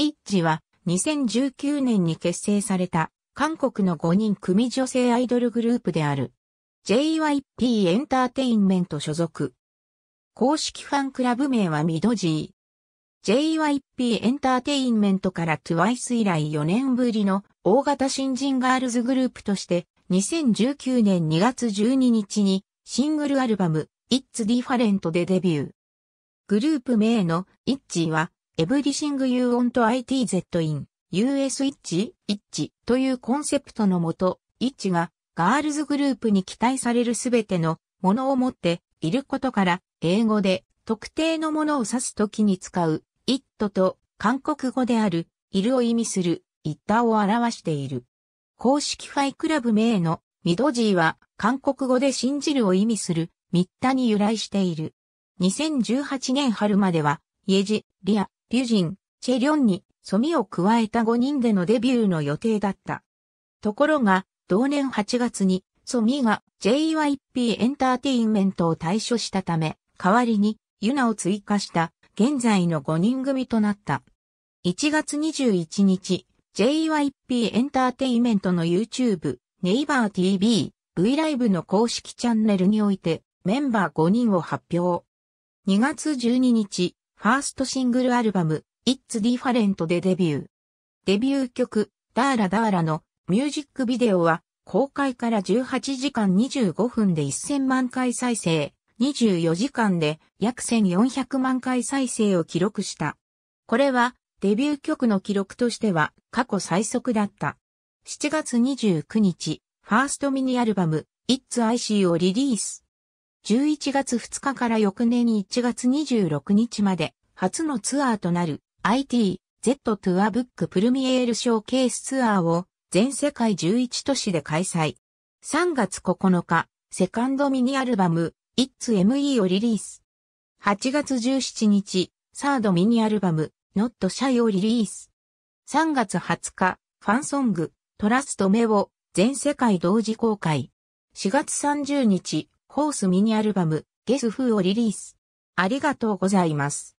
イッジは2019年に結成された韓国の5人組女性アイドルグループである JYP エンターテインメント所属。公式ファンクラブ名はミドジー。JYP エンターテインメントから TWICE 以来4年ぶりの大型新人ガールズグループとして2019年2月12日にシングルアルバム It's Different でデビュー。グループ名の i t c y は Everything You Want ITZ in US Itch Itch というコンセプトのもと、Itch がガールズグループに期待されるすべてのものを持っていることから、英語で特定のものを指すときに使う It と韓国語であるいるを意味する It を表している。公式ファイクラブ名のミドジーは韓国語で信じるを意味するミッタに由来している。2018年春までは、イエジ、リア、リュジン、チェリョンに、ソミを加えた5人でのデビューの予定だった。ところが、同年8月に、ソミが JYP エンターテインメントを退所したため、代わりに、ユナを追加した、現在の5人組となった。1月21日、JYP エンターテインメントの YouTube、ネイバー TV、V ライブの公式チャンネルにおいて、メンバー5人を発表。2月12日、ファーストシングルアルバム、It's Different でデビュー。デビュー曲、ダーラダーラのミュージックビデオは、公開から18時間25分で1000万回再生、24時間で約1400万回再生を記録した。これは、デビュー曲の記録としては過去最速だった。7月29日、ファーストミニアルバム、It's IC をリリース。11月2日から翌年に1月26日まで、初のツアーとなる IT Z トゥアブックプルミエールショーケースツアーを全世界11都市で開催。3月9日、セカンドミニアルバム It's ME をリリース。8月17日、サードミニアルバム Not Shy をリリース。3月20日、ファンソングトラストメを全世界同時公開。4月30日、ホースミニアルバム、ゲスフをリリース。ありがとうございます。